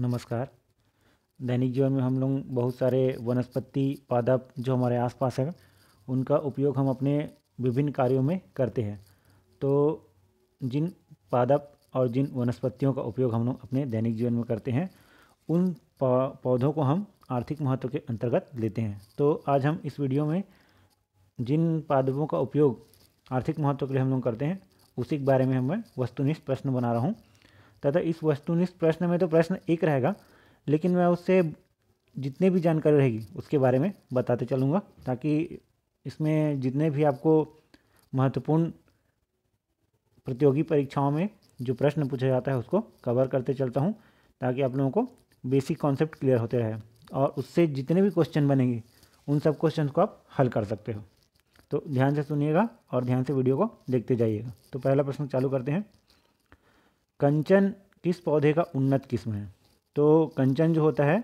नमस्कार दैनिक जीवन में हम लोग बहुत सारे वनस्पति पादप जो हमारे आसपास है उनका उपयोग हम अपने विभिन्न कार्यों में करते हैं तो जिन पादप और जिन वनस्पतियों का उपयोग हम लोग अपने दैनिक जीवन में करते हैं उन पौधों को हम आर्थिक महत्व के अंतर्गत लेते हैं तो आज हम इस वीडियो में जिन पादपों का उपयोग आर्थिक महत्व के लिए हम लोग करते हैं उसी के बारे में हमें वस्तुनिष्ठ प्रश्न बना रहा हूँ तथा इस वस्तुनिष्ठ प्रश्न में तो प्रश्न एक रहेगा लेकिन मैं उससे जितने भी जानकारी रहेगी उसके बारे में बताते चलूँगा ताकि इसमें जितने भी आपको महत्वपूर्ण प्रतियोगी परीक्षाओं में जो प्रश्न पूछा जाता है उसको कवर करते चलता हूँ ताकि आप लोगों को बेसिक कॉन्सेप्ट क्लियर होते रहे और उससे जितने भी क्वेश्चन बनेंगे उन सब क्वेश्चन को आप हल कर सकते हो तो ध्यान से सुनिएगा और ध्यान से वीडियो को देखते जाइएगा तो पहला प्रश्न चालू करते हैं कंचन किस पौधे का उन्नत किस्म है तो कंचन जो होता है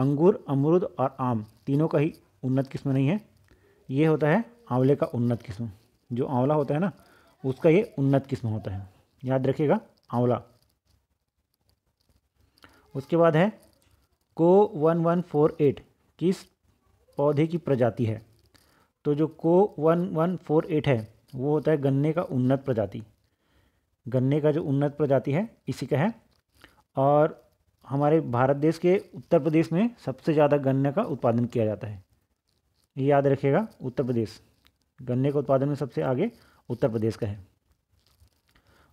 अंगूर अमरूद और आम तीनों का ही उन्नत किस्म नहीं है ये होता है आंवले का उन्नत किस्म जो आंवला होता है ना उसका ये उन्नत किस्म होता है याद रखिएगा आंवला उसके बाद है को वन वन फोर एट किस पौधे की प्रजाति है तो जो को वन वन फोर एट है वो होता है गन्ने का उन्नत प्रजाति गन्ने का जो उन्नत प्रजाति है इसी का है और हमारे भारत देश के उत्तर प्रदेश में सबसे ज़्यादा गन्ने का उत्पादन किया जाता है ये याद रखिएगा उत्तर प्रदेश गन्ने के उत्पादन में सबसे आगे उत्तर प्रदेश का है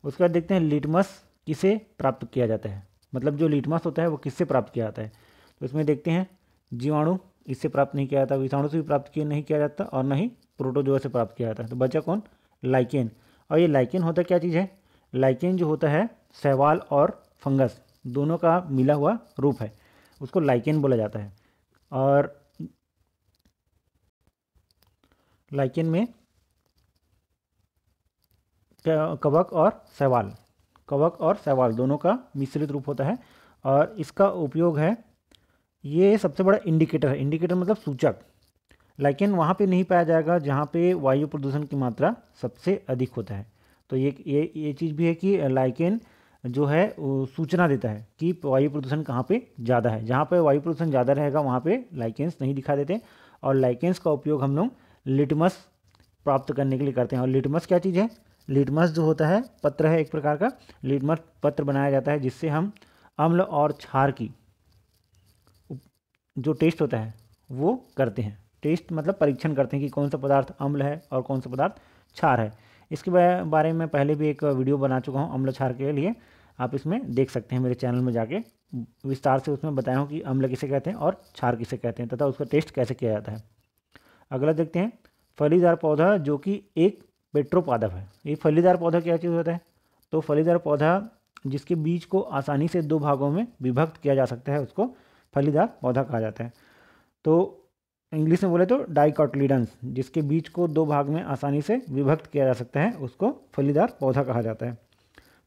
उसके बाद देखते हैं लिटमस किसे प्राप्त किया जाता है मतलब जो लिटमस होता है वो किससे प्राप्त किया जाता है तो इसमें देखते हैं जीवाणु इससे प्राप्त नहीं किया जाता विषाणु से भी प्राप्त किया नहीं किया जाता और नहीं ही प्रोटोजोआ से प्राप्त किया जाता है तो बचा कौन लाइकेन और ये लाइकेन होता क्या चीज़ है लाइकेन जो होता है सहवाल और फंगस दोनों का मिला हुआ रूप है उसको लाइकेन बोला जाता है और लाइकेन में कवक और सवाल कवक और सवाल दोनों का मिश्रित रूप होता है और इसका उपयोग है ये सबसे बड़ा इंडिकेटर है इंडिकेटर मतलब सूचक लाइकेन वहाँ पे नहीं पाया जाएगा जहाँ पे वायु प्रदूषण की मात्रा सबसे अधिक होता है तो ये ये ये चीज़ भी है कि लाइकेन जो है सूचना देता है कि वायु प्रदूषण कहाँ पे ज़्यादा है जहाँ पे वायु प्रदूषण ज़्यादा रहेगा वहाँ पे लाइकेंस नहीं दिखा देते और लाइकेंस का उपयोग हम लोग लिटमस प्राप्त करने के लिए करते हैं और लिटमस क्या चीज़ है लिटमस जो होता है पत्र है एक प्रकार का लिटमस पत्र बनाया जाता है जिससे हम अम्ल और छार की जो टेस्ट होता है वो करते हैं टेस्ट मतलब परीक्षण करते हैं कि कौन सा पदार्थ अम्ल है और कौन सा पदार्थ छार है इसके बारे में पहले भी एक वीडियो बना चुका हूँ अम्ल के लिए आप इसमें देख सकते हैं मेरे चैनल में जाके विस्तार से उसमें बताया हूँ कि अम्ल किसे कहते हैं और छार किसे कहते हैं तथा उसका टेस्ट कैसे किया जाता है अगला देखते हैं फलीदार पौधा जो कि एक पेट्रोपादप है ये फलीदार पौधा क्या चीज़ होता है तो फलीदार पौधा जिसके बीज को आसानी से दो भागों में विभक्त किया जा सकता है उसको फलीदार पौधा कहा जाता है तो इंग्लिश में बोले तो डाइकॉटलीडन्स जिसके बीज को दो भाग में आसानी से विभक्त किया जा सकता है उसको फलीदार पौधा कहा जाता है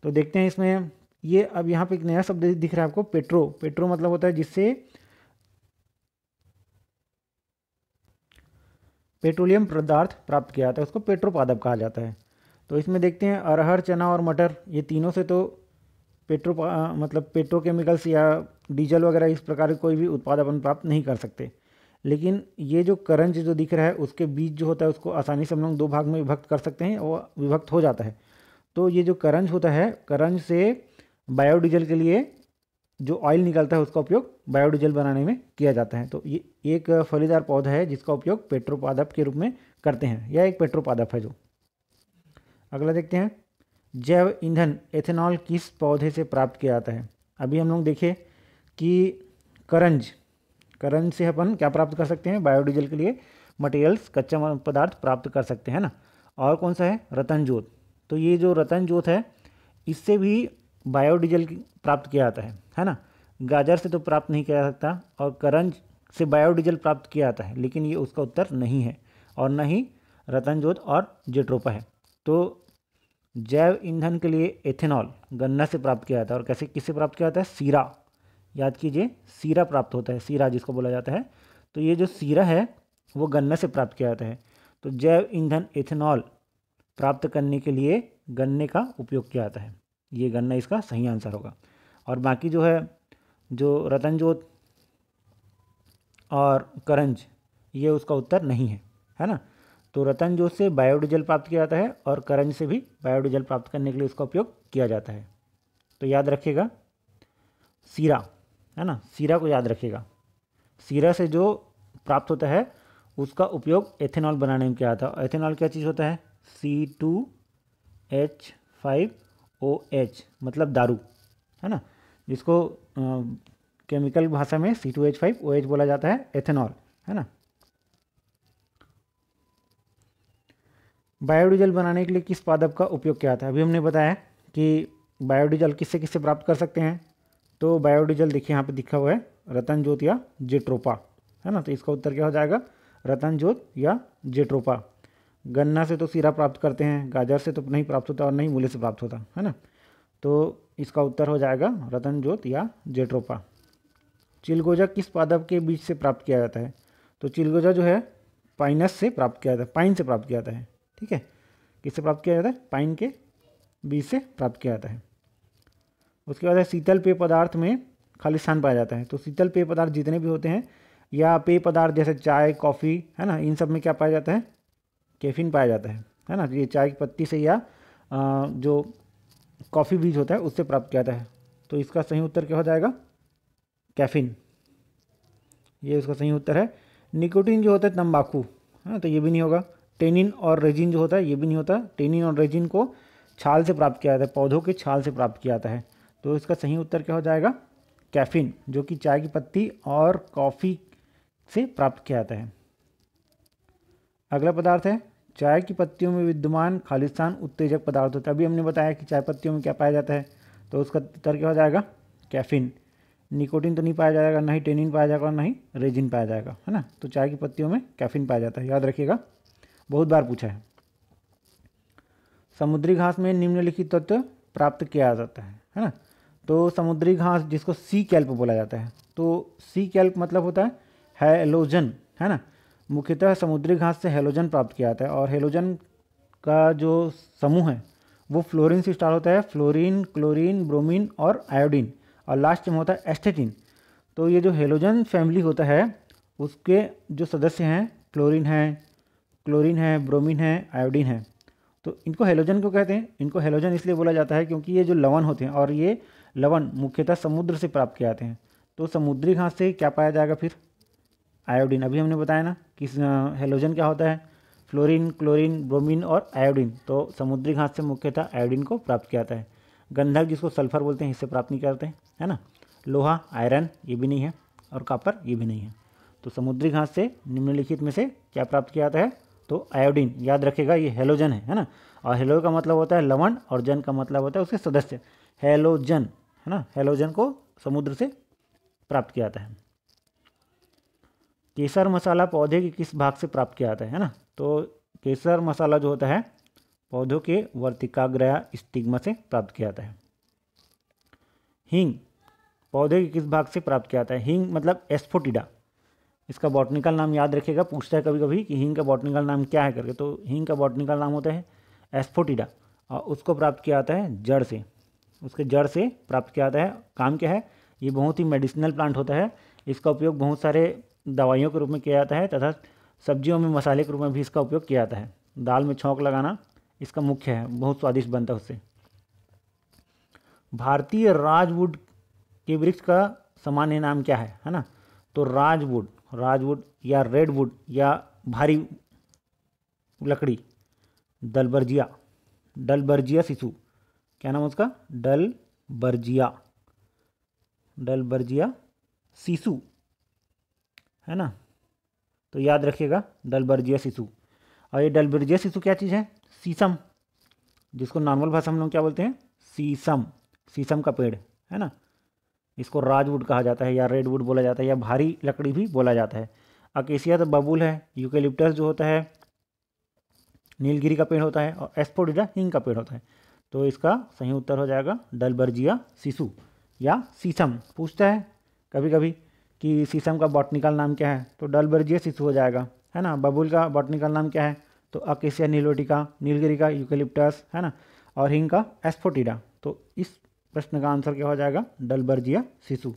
तो देखते हैं इसमें ये अब यहाँ पे एक नया शब्द दिख रहा है आपको पेट्रो पेट्रो मतलब होता है जिससे पेट्रोलियम पदार्थ प्राप्त किया जाता है उसको पेट्रो पादप कहा जाता है तो इसमें देखते हैं अरहर चना और मटर ये तीनों से तो पेट्रो मतलब पेट्रोकेमिकल्स या डीजल वगैरह इस प्रकार कोई भी उत्पाद अपन प्राप्त नहीं कर सकते लेकिन ये जो करंज जो दिख रहा है उसके बीच जो होता है उसको आसानी से हम लोग दो भाग में विभक्त कर सकते हैं और विभक्त हो जाता है तो ये जो करंज होता है करंज से बायोडीजल के लिए जो ऑयल निकलता है उसका उपयोग बायोडीजल बनाने में किया जाता है तो ये एक फलीदार पौधा है जिसका उपयोग पेट्रोपादप के रूप में करते हैं यह एक पेट्रोपादप है जो अगला देखते हैं जैव ईंधन एथेनॉल किस पौधे से प्राप्त किया जाता है अभी हम लोग देखें कि करंज करण से अपन क्या प्राप्त कर सकते हैं बायोडीजल के लिए मटेरियल्स कच्चा पदार्थ प्राप्त कर सकते हैं ना और कौन सा है रतन जोत तो ये जो रतन जोत है इससे भी बायोडीजल प्राप्त किया जाता है है ना गाजर से तो प्राप्त नहीं किया जा सकता और करंज से बायोडीजल प्राप्त किया जाता है लेकिन ये उसका उत्तर नहीं है और न ही रतन जोत और जेट्रोपा है तो जैव ईंधन के लिए एथेनॉल गन्ना से प्राप्त किया जाता है और कैसे किससे प्राप्त किया जाता है सीरा याद कीजिए सीरा प्राप्त होता है सीरा जिसको बोला जाता है तो ये जो सीरा है वो गन्ना से प्राप्त किया जाता है तो जैव ईंधन इथेनॉल प्राप्त करने के लिए गन्ने का उपयोग किया जाता है ये गन्ना इसका सही आंसर होगा और बाकी जो है जो रतनजोत और करंज ये उसका उत्तर नहीं है है ना तो रतनजोत से बायोडीजल प्राप्त किया जाता है और करंज से भी बायोडीजल प्राप्त करने के लिए उसका उपयोग किया जाता है तो याद रखिएगा सीरा है ना सीरा को याद रखिएगा सीरा से जो प्राप्त होता है उसका उपयोग एथेनॉल बनाने में किया था है एथेनॉल क्या चीज़ होता है C two H five O H मतलब दारू है ना जिसको केमिकल भाषा में C two H five O H बोला जाता है एथेनॉल है ना बायोडीजल बनाने के लिए किस पादप का उपयोग किया था अभी हमने बताया कि बायोडीजल किससे किससे प्राप्त कर सकते हैं तो बायोडीजल देखिए यहाँ पे दिखा हुआ है रतन ज्योत या जेट्रोपा है ना तो इसका उत्तर क्या हो जाएगा रतन ज्योत या जेट्रोपा गन्ना से तो सीरा प्राप्त करते हैं गाजर से तो नहीं प्राप्त होता और नहीं मूल्य से प्राप्त होता है ना तो इसका उत्तर हो जाएगा रतन ज्योत या जेट्रोपा चिलगोजा किस पादप के बीज से प्राप्त किया जाता है तो चिलगोजा जो है पाइनस से प्राप्त किया जाता है पाइन से प्राप्त किया जाता है ठीक है किससे प्राप्त किया जाता है पाइन के बीज से प्राप्त किया जाता है उसके बाद है शीतल पेय पदार्थ में खाली स्थान पाया जाता है तो शीतल पेय पदार्थ जितने भी होते हैं या पेय पदार्थ जैसे चाय कॉफ़ी है ना इन सब में क्या पाया जाता है कैफीन पाया जाता है है ना ये चाय की पत्ती से या आ, जो कॉफ़ी बीज होता है उससे प्राप्त किया जाता है तो इसका सही उत्तर क्या हो जाएगा कैफिन ये इसका सही उत्तर है निकोटीन जो होता है तंबाकू है ना तो ये भी नहीं होगा टेनिन और रेजिन जो होता है ये भी नहीं होता टेनिन और रेजिन को छाल से प्राप्त किया जाता है पौधों के छाल से प्राप्त किया जाता है तो इसका सही उत्तर क्या हो जाएगा कैफीन जो कि चाय की पत्ती और कॉफ़ी से प्राप्त किया जाता है अगला पदार्थ है चाय की पत्तियों में विद्यमान खालिस्तान उत्तेजक पदार्थ होता तो है अभी हमने बताया कि चाय पत्तियों में क्या पाया जाता है तो उसका उत्तर क्या हो जाएगा कैफीन निकोटिन तो नहीं पाया जाएगा ना ही टेनिन पाया जाएगा और ना ही रेजिन पाया जाएगा है ना तो चाय की पत्तियों में कैफीन पाया जाता है याद रखिएगा बहुत बार पूछा है समुद्री घास में निम्नलिखित तत्व प्राप्त किया जाता है है ना तो समुद्री घास जिसको सी कैल्प बोला जाता है तो सी कैल्प मतलब होता है हेलोजन है ना मुख्यतः समुद्री घास से हेलोजन प्राप्त किया जाता है और हेलोजन का जो समूह है वो फ्लोरीन से स्टार्ट होता है फ्लोरीन क्लोरीन ब्रोमीन और आयोडीन और लास्ट में होता है एस्टेटिन तो ये जो हेलोजन फैमिली होता है उसके जो सदस्य हैं क्लोरीन है क्लोरीन है ब्रोमीन है आयोडीन है तो इनको हेलोजन क्यों कहते हैं इनको हेलोजन इसलिए बोला जाता है क्योंकि ये जो लवन होते हैं और ये लवण मुख्यतः समुद्र से प्राप्त किए जाते हैं तो समुद्री घास से क्या पाया जाएगा फिर आयोडीन अभी हमने बताया ना कि हेलोजन क्या होता है फ्लोरीन क्लोरीन ब्रोमीन और आयोडीन तो समुद्री घास से मुख्यतः आयोडीन को प्राप्त किया जाता है गंधक जिसको सल्फर बोलते हैं इससे प्राप्त नहीं करते हैं है ना लोहा आयरन ये भी नहीं है और कापर ये भी नहीं है तो समुद्री घास से निम्नलिखित में से क्या प्राप्त किया जाता है तो आयोडीन याद रखेगा ये हेलोजन है है ना और हेलो का मतलब होता है लवण और जन का मतलब होता है उसके सदस्य हेलोजन है ना हेलोजन को समुद्र से प्राप्त किया जाता है केसर मसाला पौधे के किस भाग से प्राप्त किया जाता है ना तो केसर मसाला जो होता है पौधों के वर्तिकाग्रया स्टिग्मा से प्राप्त किया जाता है हींग पौधे के किस भाग से प्राप्त किया जाता है हींग मतलब एस्फोटिडा इसका बॉटनिकल नाम याद रखेगा पूछता है कभी कभी कि हींग का बॉटनिकल नाम क्या है करके तो हींग का बॉटनिकल नाम होता है एस्फोटिडा और उसको प्राप्त किया जाता है जड़ से उसके जड़ से प्राप्त किया जाता है काम क्या है ये बहुत ही मेडिसिनल प्लांट होता है इसका उपयोग बहुत सारे दवाइयों के रूप में किया जाता है तथा सब्जियों में मसाले के रूप में भी इसका उपयोग किया जाता है दाल में छौंक लगाना इसका मुख्य है बहुत स्वादिष्ट बनता है उससे भारतीय राजवुड के वृक्ष का सामान्य नाम क्या है है ना तो राजवुड राजवुड या रेडवुड या भारी लकड़ी डलबर्जिया डलबर्जिया शिशु क्या नाम उसका डल बर्जिया डल बर्जिया सीसू है ना तो याद रखिएगा डलबर्जिया शिशु और ये डलबर्जिया शिशु क्या चीज़ है सीसम जिसको नॉर्मल भाषा हम लोग क्या बोलते हैं सीसम सीसम का पेड़ है ना इसको राजवुड कहा जाता है या रेडवुड बोला जाता है या भारी लकड़ी भी बोला जाता है अकेसिया तो बबूल है यूकेलिप्टस जो होता है नीलगिरी का पेड़ होता है और एस्पोडिडा हिंग का पेड़ होता है तो इसका सही उत्तर हो जाएगा डलबर्जिया शिशु या सीसम पूछता है कभी कभी कि सीसम का बॉटनिकल नाम क्या है तो डलबर्जिया शिशु हो जाएगा है ना बबुल का बॉटनिकल नाम क्या है तो अकेसिया नीलोटिका नीलगिरी का यूकेलिप्टस है ना और हिंग का एस्फोटिडा तो इस प्रश्न का आंसर क्या हो जाएगा डलबर्जिया शिशु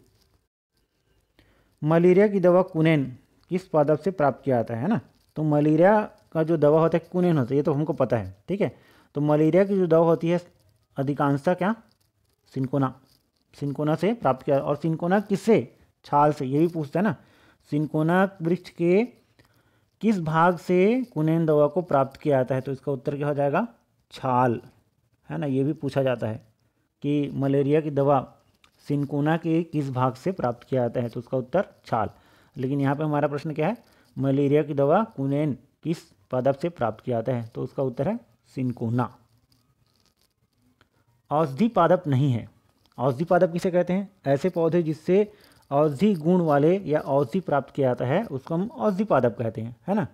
मलेरिया की दवा कुनेन किस पादप से प्राप्त किया जाता है ना तो मलेरिया का जो दवा होता है कुनेन होता है ये तो हमको पता है ठीक है तो मलेरिया की जो दवा होती है अधिकांशतः क्या सिंकोना सिंकोना से प्राप्त किया और सिंकोना किससे छाल से ये भी पूछते हैं ना सिंकोना वृक्ष के किस भाग से कुनेन दवा को प्राप्त किया जाता है तो इसका उत्तर क्या हो जाएगा छाल है ना ये भी पूछा जाता है कि मलेरिया की दवा सिंकोना के किस भाग से प्राप्त किया जाता है तो उसका उत्तर छाल लेकिन यहाँ पे हमारा प्रश्न क्या है मलेरिया की दवा कुनेन किस पादप से प्राप्त किया जाता है तो उसका उत्तर है सिंकोना औषधि पादप नहीं है औषधि पादप किसे कहते हैं ऐसे पौधे जिससे औषधि गुण वाले या औषधि प्राप्त किया जाता है उसको हम औषधि पादप कहते हैं है ना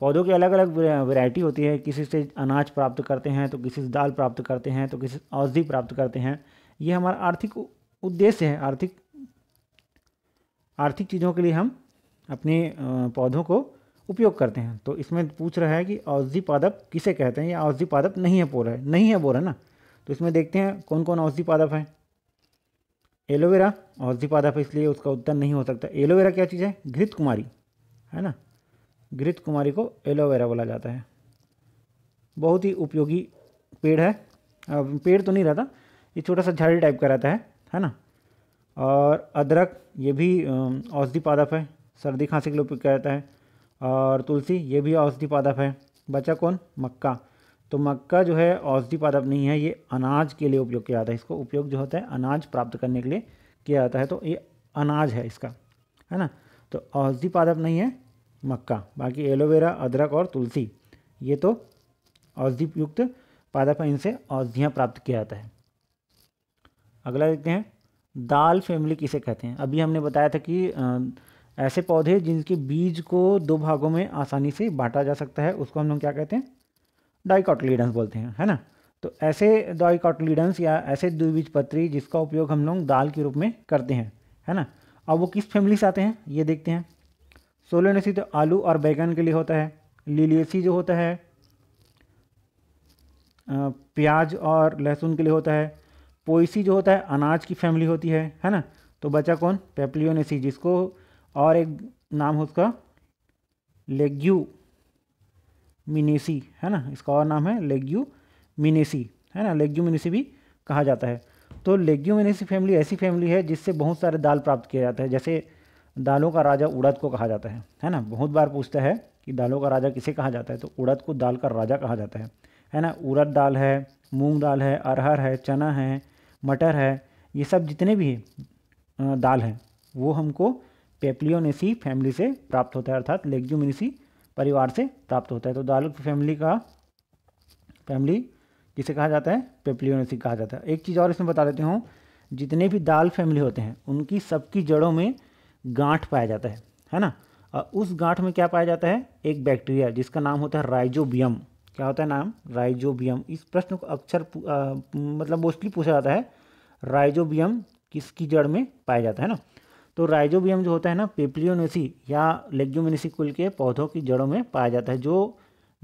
पौधों की अलग अलग वैरायटी होती है किसी से अनाज प्राप्त करते हैं तो किसी से दाल प्राप्त करते हैं तो किसी से औषधि प्राप्त करते हैं ये हमारा आर्थिक उद्देश्य है आर्थिक आर्थिक चीज़ों के लिए हम अपने पौधों को उपयोग करते हैं तो इसमें पूछ रहा है कि औषधि पादप किसे कहते हैं या औषधि पादप नहीं है पोर है नहीं है बोरा है ना तो इसमें देखते हैं कौन कौन औषधि पादप है एलोवेरा औषधि पादप है इसलिए उसका उत्तर नहीं हो सकता एलोवेरा क्या चीज़ है घृत कुमारी है ना घृत कुमारी को एलोवेरा बोला जाता है बहुत ही उपयोगी पेड़ है पेड़ तो नहीं रहता ये छोटा सा झाड़ी टाइप का रहता है है ना और अदरक ये भी औषधि पादप है सर्दी खांसी के लिए उपयोग किया जाता है और तुलसी ये भी औषधि पादप है बचा कौन मक्का तो मक्का जो है औषधि पादप नहीं है ये अनाज के लिए उपयोग किया जाता है इसको उपयोग जो होता है अनाज प्राप्त करने के लिए किया जाता है तो ये अनाज है इसका है ना तो औषधि पादप नहीं है मक्का बाकी एलोवेरा अदरक और तुलसी ये तो औषधि युक्त पादप है इनसे औषधियाँ प्राप्त किया जाता है अगला देखते हैं दाल फैमिली किसे कहते हैं अभी हमने बताया था कि ऐसे पौधे जिनके बीज को दो भागों में आसानी से बांटा जा सकता है उसको हम लोग क्या कहते हैं डाइकॉटलीडन्स बोलते हैं है ना तो ऐसे डाइकॉटलीडन्स या ऐसे द्विबीजपत्री जिसका उपयोग हम लोग दाल के रूप में करते हैं है ना अब वो किस फैमिली से आते हैं ये देखते हैं सोलोनेसी तो आलू और बैगन के लिए होता है लिलियसी जो होता है प्याज और लहसुन के लिए होता है पोइसी जो होता है अनाज की फैमिली होती है है ना तो बचा कौन पेपलियोनेसी जिसको और एक नाम है उसका लेग्यू मिनेसी है ना इसका और नाम है लेग्यू मिनेसी है ना लेग्यू मिनेसी भी कहा जाता है तो लेग्यू मिनेसी फैमिली ऐसी फैमिली है जिससे बहुत सारे दाल प्राप्त किया जाता है जैसे दालों का राजा उड़द को कहा जाता है है ना बहुत बार पूछता है कि दालों का राजा किसे कहा जाता है तो उड़द को दाल का राजा कहा जाता है है ना उड़द दाल है मूंग दाल है अरहर है चना है मटर है ये सब जितने भी दाल हैं वो हमको कैप्लियोनेसी फैमिली से प्राप्त होता है अर्थात लेग्यूमिनेसी परिवार से प्राप्त होता है तो दालुक फैमिली का फैमिली किसे कहा जाता है पेप्लियोनेसी कहा जाता है एक चीज़ और इसमें बता देते हूँ जितने भी दाल फैमिली होते हैं उनकी सबकी जड़ों में गांठ पाया जाता है है ना और उस गांठ में क्या पाया जाता है एक बैक्टीरिया जिसका नाम होता है राइजोबियम क्या होता है नाम राइजोबियम इस प्रश्न को अक्सर मतलब मोस्टली पूछा जाता है राइजोबियम किसकी जड़ में पाया जाता है ना तो राइजोबियम जो होता है ना पेपलियोनेसी या लेग्यूमिनेसी कुल के पौधों की जड़ों में पाया जाता है जो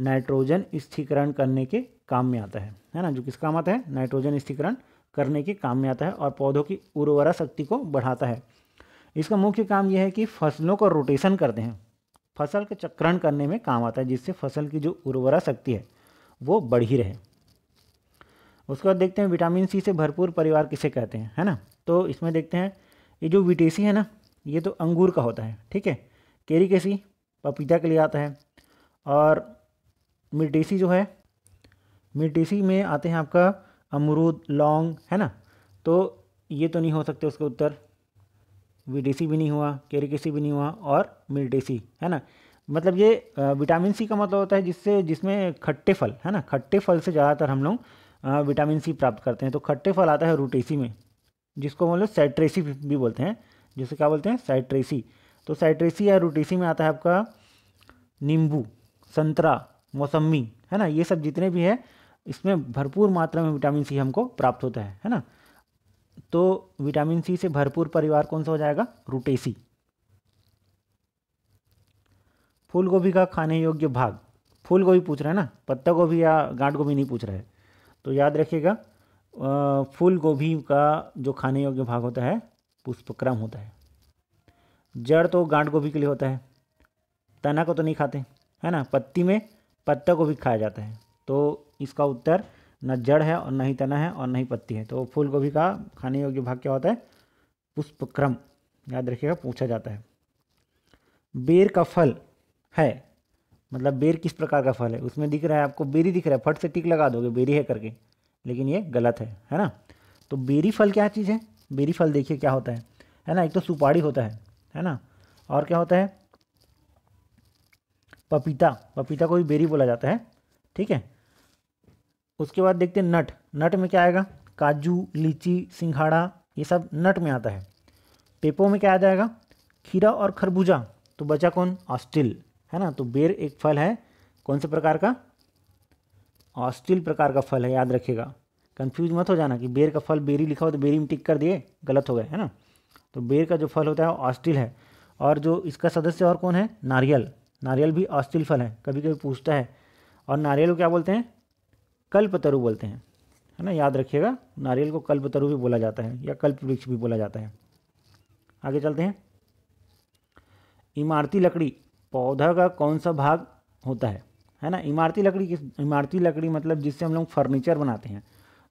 नाइट्रोजन स्थिकरण करने के काम में आता है है ना जो किस काम आता है नाइट्रोजन स्थिकरण करने के काम में आता है और पौधों की उर्वरा शक्ति को बढ़ाता है इसका मुख्य काम यह है कि फसलों का रोटेशन करते हैं फसल के चक्रण करने में काम आता है जिससे फसल की जो उर्वरा शक्ति है वो बढ़ी रहे उसके बाद देखते हैं विटामिन सी से भरपूर परिवार किसे कहते हैं है ना तो इसमें देखते हैं ये जो विटेसी है ना ये तो अंगूर का होता है ठीक है केरी केसी पपीता के लिए आता है और मिटेसी जो है मिटेसी में आते हैं आपका अमरूद लौंग है ना तो ये तो नहीं हो सकते उसका उत्तर विटेसी भी नहीं हुआ केरी कैसी भी नहीं हुआ और मिटेसी है ना मतलब ये विटामिन सी का मतलब होता है जिससे जिसमें खट्टे फल है ना खट्टे फल से ज़्यादातर हम लोग विटामिन सी प्राप्त करते हैं तो खट्टे फल आता है रूटेसी में जिसको बोलो साइट्रेसी भी बोलते हैं जिसे क्या बोलते हैं साइट्रेसी तो साइट्रेसी या रूटेसी में आता है आपका नींबू संतरा मौसमी है ना ये सब जितने भी हैं इसमें भरपूर मात्रा में विटामिन सी हमको प्राप्त होता है है ना तो विटामिन सी से भरपूर परिवार कौन सा हो जाएगा रूटेसी फूल गोभी का खाने योग्य भाग फूल गोभी पूछ रहे हैं ना पत्ता गोभी या गांठ गोभी नहीं पूछ रहे तो याद रखिएगा फूल गोभी का जो खाने योग्य भाग होता है पुष्पक्रम होता है जड़ तो गांठ गोभी के लिए होता है तना को तो नहीं खाते है ना पत्ती में पत्ता को भी खाया जाता है तो इसका उत्तर न जड़ है और न ही तना है और न ही पत्ती है तो फूल गोभी का खाने योग्य भाग क्या होता है पुष्पक्रम याद रखिएगा पूछा जाता है बेर का फल है मतलब बेर किस प्रकार का फल है उसमें दिख रहा है आपको बेरी दिख रहा है फट से टिक लगा दोगे बेरी है करके लेकिन ये गलत है है ना तो बेरी फल क्या चीज़ है बेरी फल देखिए क्या होता है है ना एक तो सुपाड़ी होता है है ना और क्या होता है पपीता पपीता को भी बेरी बोला जाता है ठीक है उसके बाद देखते हैं नट नट में क्या आएगा काजू लीची सिंघाड़ा ये सब नट में आता है पेपो में क्या आ जाएगा खीरा और खरबूजा तो बचा कौन ऑस्टिल है ना तो बेर एक फल है कौन से प्रकार का ऑस्टिल प्रकार का फल है याद रखेगा कंफ्यूज मत हो जाना कि बेर का फल बेरी लिखा हो तो बेरी में टिक कर दिए गलत हो गए है ना तो बेर का जो फल होता है ऑस्टिल है और जो इसका सदस्य और कौन है नारियल नारियल भी ऑस्टिल फल है कभी कभी पूछता है और नारियल को क्या बोलते हैं कल्पतरु बोलते हैं है ना याद रखिएगा नारियल को कल्पतरु भी बोला जाता है या कल्प वृक्ष भी बोला जाता है आगे चलते हैं इमारती लकड़ी पौधा का कौन सा भाग होता है है ना इमारती लकड़ी किस इमारती लकड़ी मतलब जिससे हम लोग फर्नीचर बनाते हैं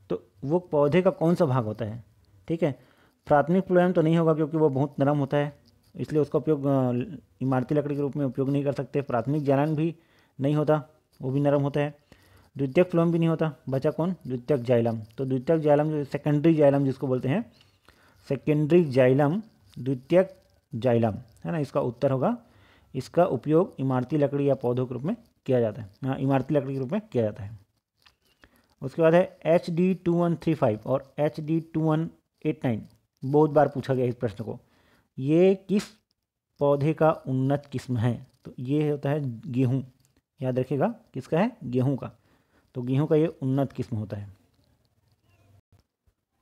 तो वो पौधे का कौन सा भाग होता है ठीक है प्राथमिक फ्लोएम तो नहीं होगा क्योंकि वो बहुत नरम होता है इसलिए उसका उपयोग इमारती लकड़ी के रूप में उपयोग नहीं कर सकते प्राथमिक जलन भी नहीं होता वो भी नरम होता है द्वितीयक फ्लोम भी नहीं होता बचा कौन द्वितीयक जाइलम तो द्वितीयक जाइलम जो सेकेंडरी जाइलम जिसको बोलते हैं सेकेंडरी जाइलम द्वितीयक जाइलम है ना इसका उत्तर होगा इसका उपयोग इमारती लकड़ी या पौधों के रूप में किया जाता है हाँ इमारती लकड़ी के रूप में किया जाता है उसके बाद है H D two one three five और H D two one eight nine बहुत बार पूछा गया इस प्रश्न को ये किस पौधे का उन्नत किस्म है तो ये होता है गेहूँ याद रखिएगा किसका है गेहूँ का तो गेहूँ का ये उन्नत किस्म होता है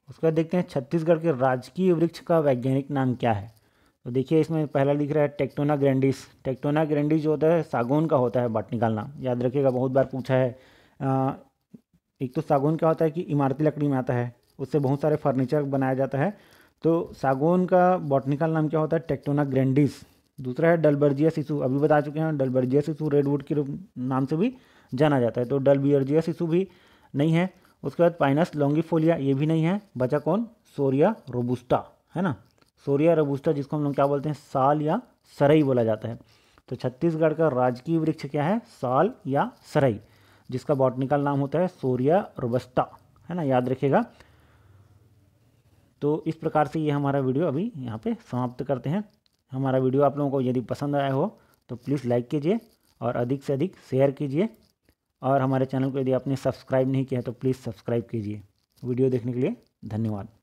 उसके बाद देखते हैं छत्तीसगढ़ के राजकीय वृक्ष का वैज्ञानिक नाम क्या है तो देखिए इसमें पहला लिख रहा है टेक्टोना ग्रैंडिस टेक्टोना ग्रैंडिस जो होता है सागौन का होता है बट निकालना याद रखिएगा बहुत बार पूछा है आ, एक तो सागौन क्या होता है कि इमारती लकड़ी में आता है उससे बहुत सारे फर्नीचर बनाया जाता है तो सागौन का बॉटनिकल नाम क्या होता है टेक्टोना ग्रैंडिस दूसरा है डलबर्जिया शिशु अभी बता चुके हैं डलबर्जिया शिशु रेडवुड के नाम से भी जाना जाता है तो डलबियर्जिया शिशु भी नहीं है उसके बाद पाइनस लॉन्गिफोलिया ये भी नहीं है बचा कौन सोरिया रोबुस्टा है ना सोरिया रबूस्टा जिसको हम लोग क्या बोलते हैं साल या सरई बोला जाता है तो छत्तीसगढ़ का राजकीय वृक्ष क्या है साल या सरई जिसका बॉटनिकल नाम होता है सोरिया रबस्ता है ना याद रखिएगा तो इस प्रकार से ये हमारा वीडियो अभी यहाँ पे समाप्त करते हैं हमारा वीडियो आप लोगों को यदि पसंद आया हो तो प्लीज़ लाइक कीजिए और अधिक से अधिक शेयर कीजिए और हमारे चैनल को यदि आपने सब्सक्राइब नहीं किया है तो प्लीज़ सब्सक्राइब कीजिए वीडियो देखने के लिए धन्यवाद